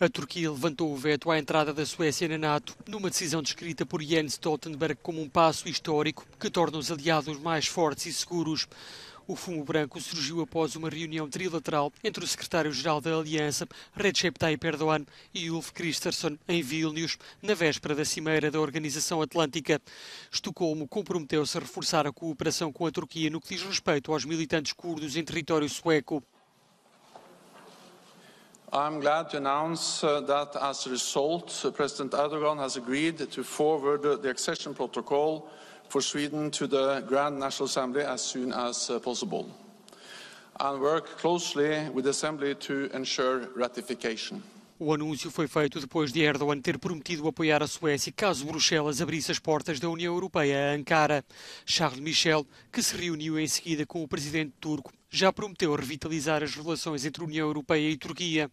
A Turquia levantou o veto à entrada da Suécia na NATO, numa decisão descrita por Jens Stoltenberg como um passo histórico que torna os aliados mais fortes e seguros. O fumo branco surgiu após uma reunião trilateral entre o secretário-geral da Aliança, Recep Tayyip Erdogan, e Ulf Kristersson, em Vilnius, na véspera da cimeira da Organização Atlântica. Estocolmo comprometeu-se a reforçar a cooperação com a Turquia no que diz respeito aos militantes curdos em território sueco. I'm glad to announce uh, that as a result, uh, President Erdogan has agreed to forward uh, the accession protocol for Sweden to the Grand National Assembly as soon as uh, possible and work closely with the Assembly to ensure ratification. O anúncio foi feito depois de Erdogan ter prometido apoiar a Suécia caso Bruxelas abrisse as portas da União Europeia a Ankara. Charles Michel, que se reuniu em seguida com o presidente turco, já prometeu revitalizar as relações entre União Europeia e Turquia.